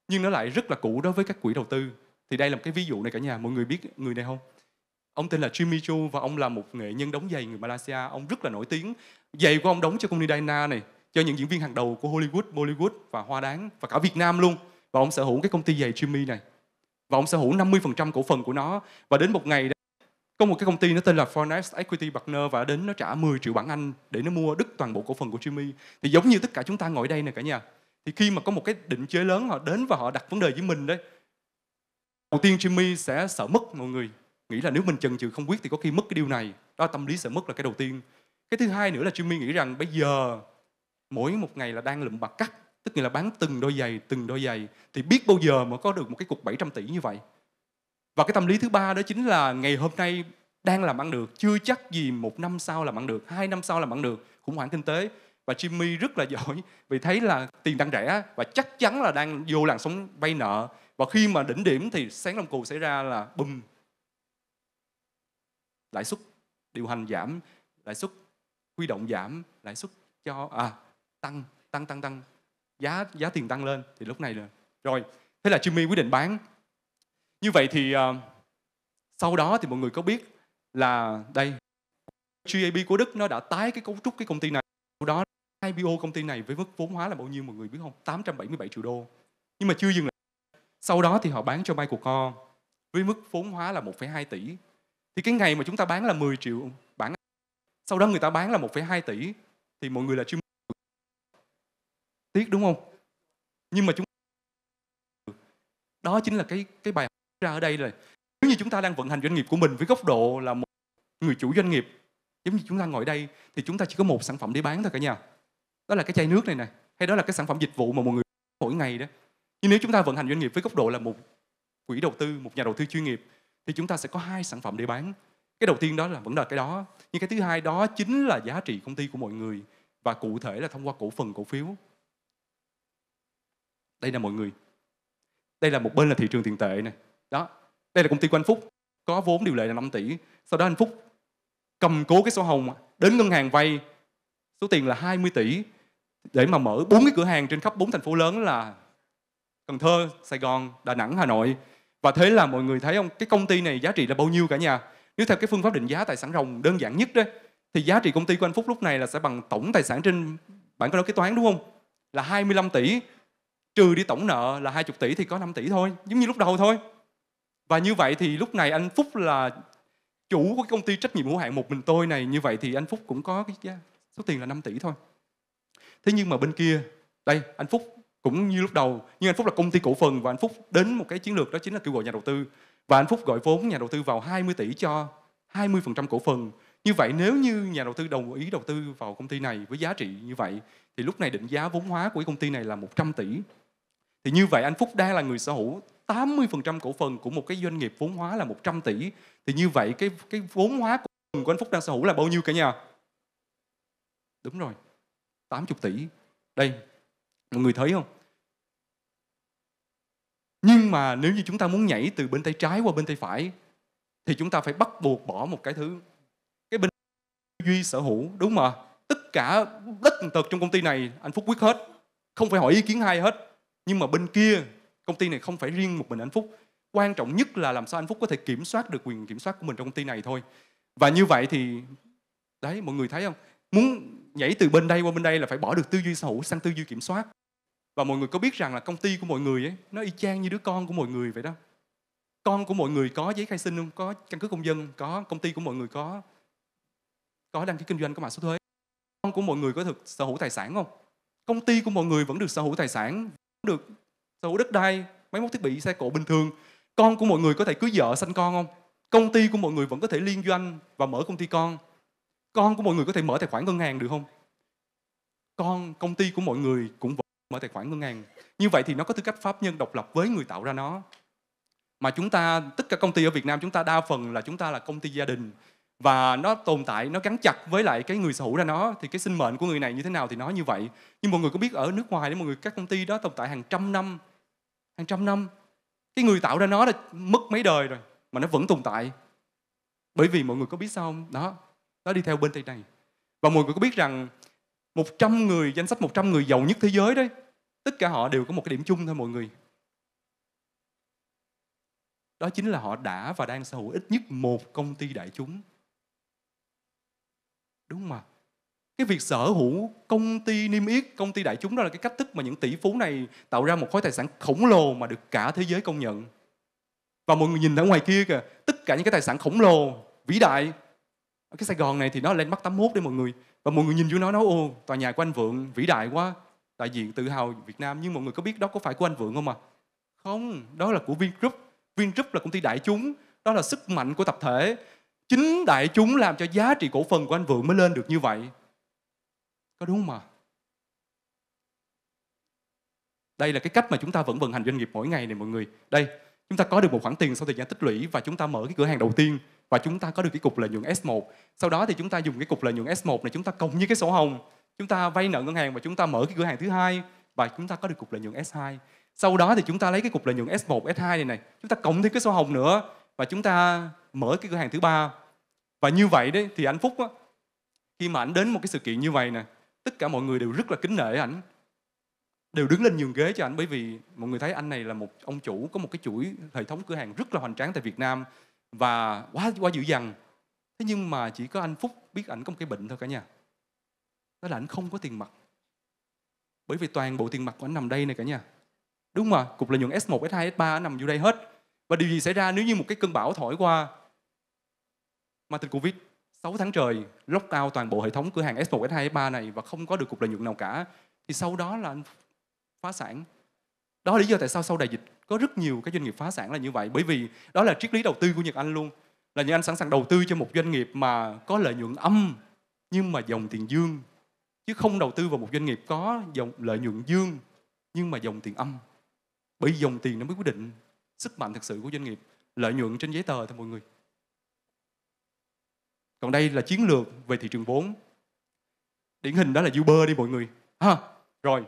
nhưng nó lại rất là cũ đối với các quỹ đầu tư thì đây là một cái ví dụ này cả nhà mọi người biết người này không ông tên là Jimmy Chu và ông là một nghệ nhân đóng giày người Malaysia ông rất là nổi tiếng giày của ông đóng cho công ty Dyna này cho những diễn viên hàng đầu của Hollywood, Bollywood và Hoa Đáng và cả Việt Nam luôn và ông sở hữu cái công ty giày Jimmy này và ông sở hữu 50% cổ phần của nó và đến một ngày có một cái công ty nó tên là Fornex Equity Partner và đến nó trả 10 triệu bảng Anh để nó mua đứt toàn bộ cổ phần của Jimmy. Thì giống như tất cả chúng ta ngồi đây này cả nhà. Thì khi mà có một cái định chế lớn họ đến và họ đặt vấn đề với mình đấy. Đầu tiên Jimmy sẽ sợ mất mọi người. Nghĩ là nếu mình chần chừ không quyết thì có khi mất cái điều này. Đó tâm lý sợ mất là cái đầu tiên. Cái thứ hai nữa là Jimmy nghĩ rằng bây giờ mỗi một ngày là đang lụm bạc cắt. Tức là bán từng đôi giày, từng đôi giày. Thì biết bao giờ mà có được một cái cục 700 tỷ như vậy và cái tâm lý thứ ba đó chính là ngày hôm nay đang làm ăn được chưa chắc gì một năm sau làm ăn được hai năm sau làm ăn được khủng hoảng kinh tế và Jimmy rất là giỏi vì thấy là tiền đang rẻ và chắc chắn là đang vô làn sóng vay nợ và khi mà đỉnh điểm thì sáng đồng cù xảy ra là bùm lãi suất điều hành giảm lãi suất huy động giảm lãi suất cho à tăng tăng tăng tăng giá giá tiền tăng lên thì lúc này là rồi thế là Jimmy quyết định bán như vậy thì uh, sau đó thì mọi người có biết là đây GAB của Đức nó đã tái cái cấu trúc cái công ty này. Sau đó IPO công ty này với mức vốn hóa là bao nhiêu mọi người biết không? 877 triệu đô. Nhưng mà chưa dừng lại. Sau đó thì họ bán cho Michael Co với mức vốn hóa là 1,2 tỷ. Thì cái ngày mà chúng ta bán là 10 triệu bản sau đó người ta bán là 1,2 tỷ thì mọi người là chưa tiếc đúng không? Nhưng mà chúng đó chính là cái cái bài ra ở đây là nếu như chúng ta đang vận hành doanh nghiệp của mình với góc độ là một người chủ doanh nghiệp giống như chúng ta ngồi đây thì chúng ta chỉ có một sản phẩm để bán thôi cả nhà đó là cái chai nước này này hay đó là cái sản phẩm dịch vụ mà mọi người mỗi ngày đó nhưng nếu chúng ta vận hành doanh nghiệp với góc độ là một quỹ đầu tư một nhà đầu tư chuyên nghiệp thì chúng ta sẽ có hai sản phẩm để bán cái đầu tiên đó là vẫn là cái đó nhưng cái thứ hai đó chính là giá trị công ty của mọi người và cụ thể là thông qua cổ phần cổ phiếu đây là mọi người đây là một bên là thị trường tiền tệ này đó đây là công ty của anh phúc có vốn điều lệ là 5 tỷ sau đó anh phúc cầm cố cái sổ hồng đến ngân hàng vay số tiền là 20 tỷ để mà mở bốn cái cửa hàng trên khắp bốn thành phố lớn là Cần Thơ, Sài Gòn, Đà Nẵng, Hà Nội và thế là mọi người thấy không cái công ty này giá trị là bao nhiêu cả nhà nếu theo cái phương pháp định giá tài sản rồng đơn giản nhất đấy thì giá trị công ty của anh Phúc lúc này là sẽ bằng tổng tài sản trên bản cân kế toán đúng không là 25 tỷ trừ đi tổng nợ là 20 tỷ thì có 5 tỷ thôi giống như lúc đầu thôi và như vậy thì lúc này anh Phúc là chủ của công ty trách nhiệm hữu hạn một mình tôi này như vậy thì anh Phúc cũng có cái số tiền là 5 tỷ thôi thế nhưng mà bên kia đây anh Phúc cũng như lúc đầu nhưng anh Phúc là công ty cổ phần và anh Phúc đến một cái chiến lược đó chính là kêu gọi nhà đầu tư và anh Phúc gọi vốn nhà đầu tư vào 20 tỷ cho 20% cổ phần như vậy nếu như nhà đầu tư đồng ý đầu tư vào công ty này với giá trị như vậy thì lúc này định giá vốn hóa của cái công ty này là 100 tỷ thì như vậy anh Phúc đang là người sở hữu 80% cổ phần của một cái doanh nghiệp vốn hóa là 100 tỷ thì như vậy cái cái vốn hóa của của anh Phúc đang sở hữu là bao nhiêu cả nhà? Đúng rồi. 80 tỷ. Đây, mọi người thấy không? Nhưng mà nếu như chúng ta muốn nhảy từ bên tay trái qua bên tay phải thì chúng ta phải bắt buộc bỏ một cái thứ cái bên duy sở hữu đúng mà tất cả đất tật trong công ty này anh Phúc quyết hết không phải hỏi ý kiến ai hết nhưng mà bên kia công ty này không phải riêng một mình anh Phúc quan trọng nhất là làm sao anh Phúc có thể kiểm soát được quyền kiểm soát của mình trong công ty này thôi và như vậy thì đấy mọi người thấy không muốn nhảy từ bên đây qua bên đây là phải bỏ được tư duy sở hữu sang tư duy kiểm soát và mọi người có biết rằng là công ty của mọi người ấy nó y chang như đứa con của mọi người vậy đó con của mọi người có giấy khai sinh không có căn cước công dân có công ty của mọi người có có đăng ký kinh doanh có mã số thuế con của mọi người có thực sở hữu tài sản không công ty của mọi người vẫn được sở hữu tài sản vẫn được sở hữu đất đai máy móc thiết bị xe cộ bình thường con của mọi người có thể cưới vợ sanh con không công ty của mọi người vẫn có thể liên doanh và mở công ty con con của mọi người có thể mở tài khoản ngân hàng được không con công ty của mọi người cũng vẫn mở tài khoản ngân hàng như vậy thì nó có tư cách pháp nhân độc lập với người tạo ra nó mà chúng ta tất cả công ty ở Việt Nam chúng ta đa phần là chúng ta là công ty gia đình và nó tồn tại nó gắn chặt với lại cái người sở hữu ra nó thì cái sinh mệnh của người này như thế nào thì nó như vậy nhưng mọi người có biết ở nước ngoài thì mọi người các công ty đó tồn tại hàng trăm năm hàng trăm năm cái người tạo ra nó đã mất mấy đời rồi mà nó vẫn tồn tại bởi vì mọi người có biết sao không đó nó đi theo bên tay này và mọi người có biết rằng 100 người danh sách 100 người giàu nhất thế giới đấy tất cả họ đều có một cái điểm chung thôi mọi người đó chính là họ đã và đang sở hữu ít nhất một công ty đại chúng đúng không ạ cái việc sở hữu công ty niêm yết công ty đại chúng đó là cái cách thức mà những tỷ phú này tạo ra một khối tài sản khổng lồ mà được cả thế giới công nhận và mọi người nhìn ở ngoài kia kìa tất cả những cái tài sản khổng lồ vĩ đại ở cái Sài Gòn này thì nó lên mắt 81 đấy mọi người và mọi người nhìn vô nó nói ô tòa nhà của anh Vượng vĩ đại quá đại diện tự hào Việt Nam nhưng mọi người có biết đó có phải của anh Vượng không à không đó là của Vingroup Vingroup là công ty đại chúng đó là sức mạnh của tập thể chính đại chúng làm cho giá trị cổ phần của anh Vượng mới lên được như vậy có đúng không ạ? Đây là cái cách mà chúng ta vẫn vận hành doanh nghiệp mỗi ngày này mọi người. Đây, chúng ta có được một khoản tiền sau thời gian tích lũy và chúng ta mở cái cửa hàng đầu tiên và chúng ta có được cái cục lợi nhuận S1. Sau đó thì chúng ta dùng cái cục lợi nhuận S1 này chúng ta cộng với cái sổ hồng. Chúng ta vay nợ ngân hàng và chúng ta mở cái cửa hàng thứ hai và chúng ta có được cục lợi nhuận S2. Sau đó thì chúng ta lấy cái cục lợi nhuận S1, S2 này này, chúng ta cộng thêm cái sổ hồng nữa và chúng ta mở cái cửa hàng thứ ba. Và như vậy đấy thì anh Phúc á, khi mà anh đến một cái sự kiện như vậy nè, tất cả mọi người đều rất là kính nể ảnh đều đứng lên nhường ghế cho ảnh bởi vì mọi người thấy anh này là một ông chủ có một cái chuỗi hệ thống cửa hàng rất là hoành tráng tại Việt Nam và quá quá dữ dằn thế nhưng mà chỉ có anh Phúc biết ảnh có một cái bệnh thôi cả nhà đó là ảnh không có tiền mặt bởi vì toàn bộ tiền mặt của anh nằm đây này cả nhà đúng mà cục lợi nhuận S1 S2 S3 nằm vô đây hết và điều gì xảy ra nếu như một cái cơn bão thổi qua mà tình Covid 6 tháng trời lock out toàn bộ hệ thống cửa hàng S1, S2, S3 này và không có được cục lợi nhuận nào cả thì sau đó là anh phá sản. Đó là lý do tại sao sau đại dịch có rất nhiều các doanh nghiệp phá sản là như vậy bởi vì đó là triết lý đầu tư của Nhật Anh luôn là Nhật Anh sẵn sàng đầu tư cho một doanh nghiệp mà có lợi nhuận âm nhưng mà dòng tiền dương chứ không đầu tư vào một doanh nghiệp có dòng lợi nhuận dương nhưng mà dòng tiền âm bởi dòng tiền nó mới quyết định sức mạnh thực sự của doanh nghiệp lợi nhuận trên giấy tờ thôi mọi người còn đây là chiến lược về thị trường vốn điển hình đó là uber đi mọi người ha rồi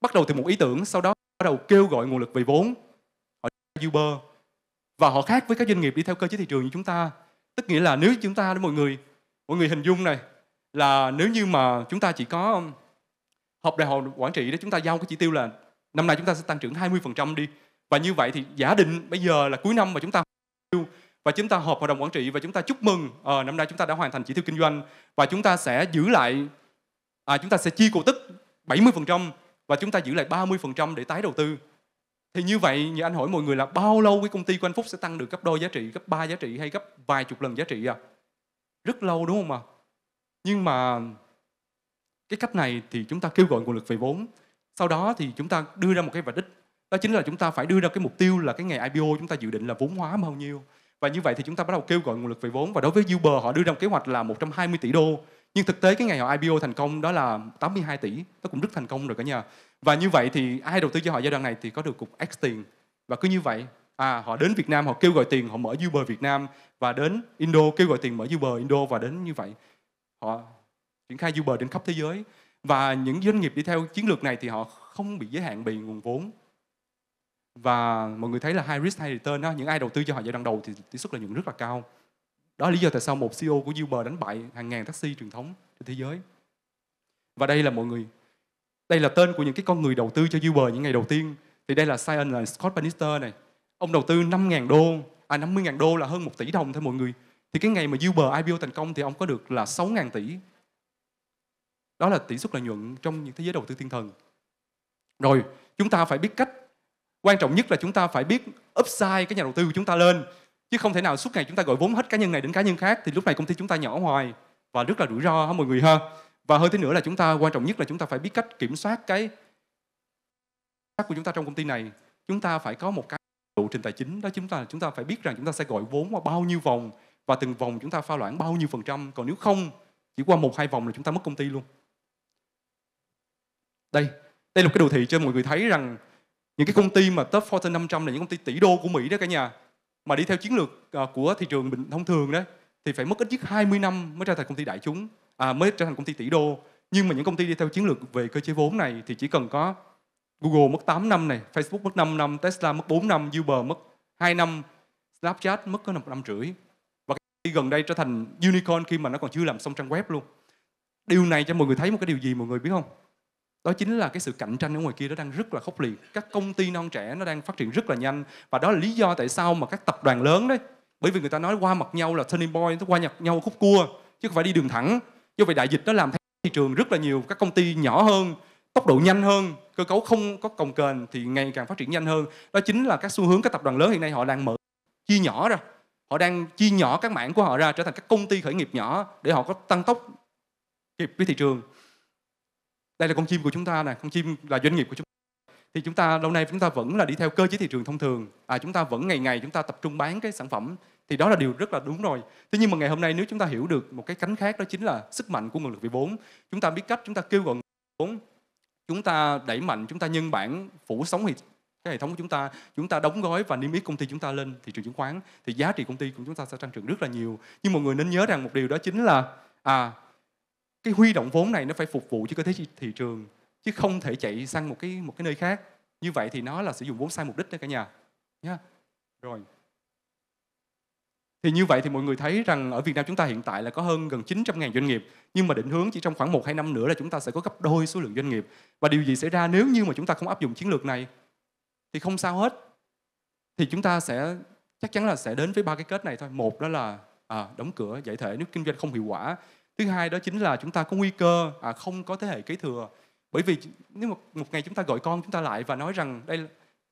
bắt đầu từ một ý tưởng sau đó bắt đầu kêu gọi nguồn lực về vốn họ uber và họ khác với các doanh nghiệp đi theo cơ chế thị trường như chúng ta tức nghĩa là nếu chúng ta mọi người mọi người hình dung này là nếu như mà chúng ta chỉ có um, hợp đại học quản trị đó chúng ta giao cái chỉ tiêu là năm nay chúng ta sẽ tăng trưởng 20% đi và như vậy thì giả định bây giờ là cuối năm mà chúng ta và chúng ta họp hội đồng quản trị và chúng ta chúc mừng à, năm nay chúng ta đã hoàn thành chỉ tiêu kinh doanh và chúng ta sẽ giữ lại à, chúng ta sẽ chia cổ tức 70% và chúng ta giữ lại 30% để tái đầu tư. Thì như vậy như anh hỏi mọi người là bao lâu cái công ty của anh Phúc sẽ tăng được gấp đôi giá trị, gấp ba giá trị hay gấp vài chục lần giá trị à? Rất lâu đúng không ạ? Nhưng mà cái cách này thì chúng ta kêu gọi nguồn lực về vốn. Sau đó thì chúng ta đưa ra một cái vạch đích đó chính là chúng ta phải đưa ra cái mục tiêu là cái ngày IPO chúng ta dự định là vốn hóa bao nhiêu và như vậy thì chúng ta bắt đầu kêu gọi nguồn lực về vốn và đối với Uber họ đưa ra một kế hoạch là 120 tỷ đô nhưng thực tế cái ngày họ IPO thành công đó là 82 tỷ nó cũng rất thành công rồi cả nhà và như vậy thì ai đầu tư cho họ giai đoạn này thì có được cục X tiền và cứ như vậy à họ đến Việt Nam họ kêu gọi tiền họ mở Uber Việt Nam và đến Indo kêu gọi tiền mở Uber Indo và đến như vậy họ triển khai Uber đến khắp thế giới và những doanh nghiệp đi theo chiến lược này thì họ không bị giới hạn bởi nguồn vốn và mọi người thấy là high risk high return đó, những ai đầu tư cho họ giai đoạn đầu thì tỷ suất lợi nhuận rất là cao đó là lý do tại sao một CEO của Uber đánh bại hàng ngàn taxi truyền thống trên thế giới và đây là mọi người đây là tên của những cái con người đầu tư cho Uber những ngày đầu tiên thì đây là Simon là Scott Bannister này ông đầu tư 5.000 đô à 50.000 đô là hơn 1 tỷ đồng thôi mọi người thì cái ngày mà Uber IPO thành công thì ông có được là 6.000 tỷ đó là tỷ suất lợi nhuận trong những thế giới đầu tư thiên thần rồi chúng ta phải biết cách quan trọng nhất là chúng ta phải biết upside cái nhà đầu tư của chúng ta lên chứ không thể nào suốt ngày chúng ta gọi vốn hết cá nhân này đến cá nhân khác thì lúc này công ty chúng ta nhỏ hoài và rất là rủi ro hả mọi người ha và hơn thế nữa là chúng ta quan trọng nhất là chúng ta phải biết cách kiểm soát cái của chúng ta trong công ty này chúng ta phải có một cái lộ trình tài chính đó chúng ta chúng ta phải biết rằng chúng ta sẽ gọi vốn qua bao nhiêu vòng và từng vòng chúng ta pha loãng bao nhiêu phần trăm còn nếu không chỉ qua một hai vòng là chúng ta mất công ty luôn đây đây là một cái đồ thị cho mọi người thấy rằng những cái công ty mà top Fortune 500 là những công ty tỷ đô của Mỹ đó cả nhà mà đi theo chiến lược à, của thị trường bình thông thường đấy thì phải mất ít nhất 20 năm mới trở thành công ty đại chúng à, mới trở thành công ty tỷ đô nhưng mà những công ty đi theo chiến lược về cơ chế vốn này thì chỉ cần có Google mất 8 năm này, Facebook mất 5 năm, Tesla mất 4 năm, Uber mất 2 năm, Snapchat mất có 5 năm rưỡi. Và cái gần đây trở thành unicorn khi mà nó còn chưa làm xong trang web luôn. Điều này cho mọi người thấy một cái điều gì mọi người biết không? đó chính là cái sự cạnh tranh ở ngoài kia nó đang rất là khốc liệt các công ty non trẻ nó đang phát triển rất là nhanh và đó là lý do tại sao mà các tập đoàn lớn đấy bởi vì người ta nói qua mặt nhau là turning point nó qua nhặt nhau khúc cua chứ không phải đi đường thẳng do vậy đại dịch nó làm thay thị trường rất là nhiều các công ty nhỏ hơn tốc độ nhanh hơn cơ cấu không có cồng kềnh thì ngày càng phát triển nhanh hơn đó chính là các xu hướng các tập đoàn lớn hiện nay họ đang mở chia nhỏ ra họ đang chia nhỏ các mảng của họ ra trở thành các công ty khởi nghiệp nhỏ để họ có tăng tốc kịp với thị trường đây là con chim của chúng ta này con chim là doanh nghiệp của chúng ta thì chúng ta lâu nay chúng ta vẫn là đi theo cơ chế thị trường thông thường à chúng ta vẫn ngày ngày chúng ta tập trung bán cái sản phẩm thì đó là điều rất là đúng rồi Tuy nhiên mà ngày hôm nay nếu chúng ta hiểu được một cái cánh khác đó chính là sức mạnh của nguồn lực vị vốn chúng ta biết cách chúng ta kêu gọi vốn chúng ta đẩy mạnh chúng ta nhân bản phủ sóng thì cái hệ thống của chúng ta chúng ta đóng gói và niêm yết công ty chúng ta lên thị trường chứng khoán thì giá trị công ty của chúng ta sẽ tăng trưởng rất là nhiều nhưng mọi người nên nhớ rằng một điều đó chính là à cái huy động vốn này nó phải phục vụ cho cơ thể thị trường chứ không thể chạy sang một cái một cái nơi khác như vậy thì nó là sử dụng vốn sai mục đích đó cả nhà nhá rồi thì như vậy thì mọi người thấy rằng ở Việt Nam chúng ta hiện tại là có hơn gần 900.000 doanh nghiệp nhưng mà định hướng chỉ trong khoảng 1 2 năm nữa là chúng ta sẽ có gấp đôi số lượng doanh nghiệp. Và điều gì xảy ra nếu như mà chúng ta không áp dụng chiến lược này thì không sao hết. Thì chúng ta sẽ chắc chắn là sẽ đến với ba cái kết này thôi. Một đó là à, đóng cửa, giải thể nếu kinh doanh không hiệu quả thứ hai đó chính là chúng ta có nguy cơ à, không có thế hệ kế thừa bởi vì nếu mà một ngày chúng ta gọi con chúng ta lại và nói rằng đây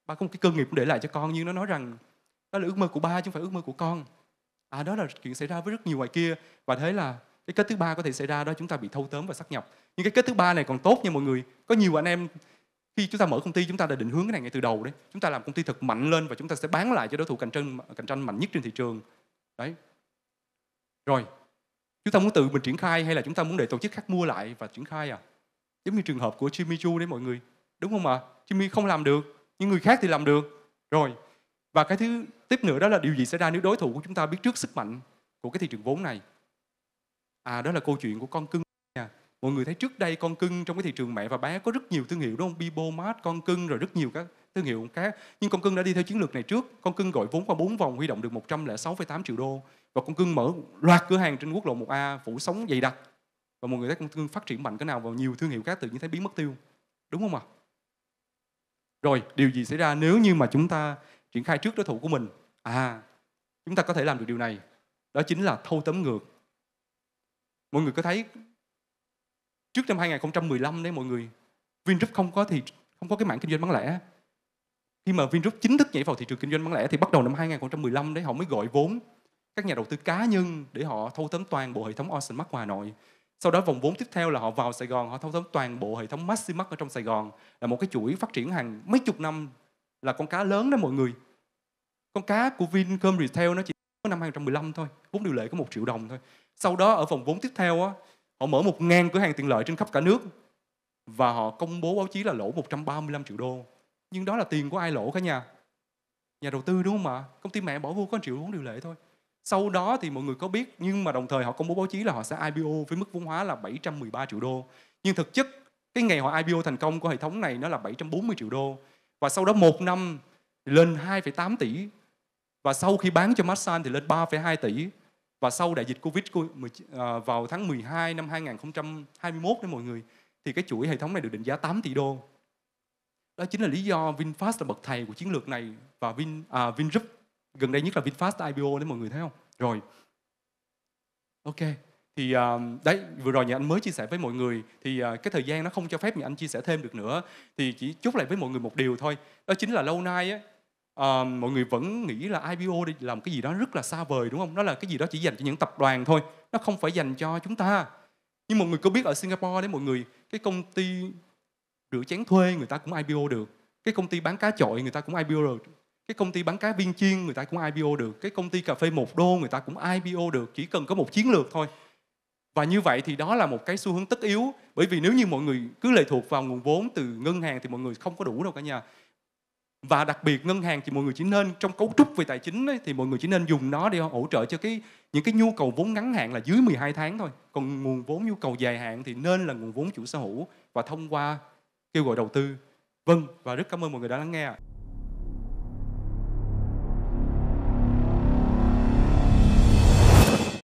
ba có một cái cơ nghiệp cũng để lại cho con nhưng nó nói rằng đó là ước mơ của ba chứ không phải ước mơ của con à đó là chuyện xảy ra với rất nhiều ngoài kia và thế là cái kết thứ ba có thể xảy ra đó chúng ta bị thâu tóm và sát nhập nhưng cái kết thứ ba này còn tốt nha mọi người có nhiều anh em khi chúng ta mở công ty chúng ta đã định hướng cái này ngay từ đầu đấy chúng ta làm công ty thật mạnh lên và chúng ta sẽ bán lại cho đối thủ cạnh tranh cạnh tranh mạnh nhất trên thị trường đấy rồi chúng ta muốn tự mình triển khai hay là chúng ta muốn để tổ chức khác mua lại và triển khai à giống như trường hợp của Jimmy Chu đấy mọi người đúng không ạ à? Jimmy không làm được nhưng người khác thì làm được rồi và cái thứ tiếp nữa đó là điều gì xảy ra nếu đối thủ của chúng ta biết trước sức mạnh của cái thị trường vốn này à đó là câu chuyện của con cưng nha mọi người thấy trước đây con cưng trong cái thị trường mẹ và bé có rất nhiều thương hiệu đúng không Bibo Mart con cưng rồi rất nhiều các thương hiệu khác nhưng con cưng đã đi theo chiến lược này trước con cưng gọi vốn qua 4 vòng huy động được 106,8 triệu đô và con cưng mở loạt cửa hàng trên quốc lộ 1A phủ sóng dày đặc và mọi người thấy con cưng phát triển mạnh cái nào vào nhiều thương hiệu khác tự nhiên thấy biến mất tiêu đúng không ạ à? rồi điều gì xảy ra nếu như mà chúng ta triển khai trước đối thủ của mình à chúng ta có thể làm được điều này đó chính là thâu tấm ngược mọi người có thấy trước năm 2015 đấy mọi người Vingroup không có thì không có cái mảng kinh doanh bán lẻ khi mà Vingroup chính thức nhảy vào thị trường kinh doanh bán lẻ thì bắt đầu năm 2015 đấy họ mới gọi vốn các nhà đầu tư cá nhân để họ thâu tóm toàn bộ hệ thống Ocean Mark của Hà Nội. Sau đó vòng vốn tiếp theo là họ vào Sài Gòn, họ thâu tóm toàn bộ hệ thống Maximax ở trong Sài Gòn là một cái chuỗi phát triển hàng mấy chục năm là con cá lớn đó mọi người. Con cá của Vincom Retail nó chỉ có năm 2015 thôi, vốn điều lệ có một triệu đồng thôi. Sau đó ở vòng vốn tiếp theo á, họ mở một ngàn cửa hàng tiện lợi trên khắp cả nước và họ công bố báo chí là lỗ 135 triệu đô nhưng đó là tiền của ai lỗ cả nhà nhà đầu tư đúng không ạ công ty mẹ bỏ vô có 1 triệu vốn điều lệ thôi sau đó thì mọi người có biết nhưng mà đồng thời họ công bố báo chí là họ sẽ IPO với mức vốn hóa là 713 triệu đô nhưng thực chất cái ngày họ IPO thành công của hệ thống này nó là 740 triệu đô và sau đó một năm lên 2,8 tỷ và sau khi bán cho Masan thì lên 3,2 tỷ và sau đại dịch Covid à, vào tháng 12 năm 2021 đấy mọi người thì cái chuỗi hệ thống này được định giá 8 tỷ đô đó chính là lý do VinFast là bậc thầy của chiến lược này và Vin à, VinGroup gần đây nhất là VinFast IPO đấy mọi người thấy không? Rồi. Ok, thì uh, đấy vừa rồi nhà anh mới chia sẻ với mọi người thì uh, cái thời gian nó không cho phép nhà anh chia sẻ thêm được nữa thì chỉ chúc lại với mọi người một điều thôi đó chính là lâu nay á uh, mọi người vẫn nghĩ là IPO là một cái gì đó rất là xa vời đúng không nó là cái gì đó chỉ dành cho những tập đoàn thôi nó không phải dành cho chúng ta nhưng mọi người có biết ở Singapore đấy mọi người cái công ty rửa chén thuê người ta cũng IPO được cái công ty bán cá chọi người ta cũng IPO được cái công ty bán cá viên chiên người ta cũng IPO được cái công ty cà phê một đô người ta cũng IPO được chỉ cần có một chiến lược thôi và như vậy thì đó là một cái xu hướng tất yếu bởi vì nếu như mọi người cứ lệ thuộc vào nguồn vốn từ ngân hàng thì mọi người không có đủ đâu cả nhà và đặc biệt ngân hàng thì mọi người chỉ nên trong cấu trúc về tài chính ấy, thì mọi người chỉ nên dùng nó để hỗ trợ cho cái những cái nhu cầu vốn ngắn hạn là dưới 12 tháng thôi còn nguồn vốn nhu cầu dài hạn thì nên là nguồn vốn chủ sở hữu và thông qua kêu gọi đầu tư vâng và rất cảm ơn mọi người đã lắng nghe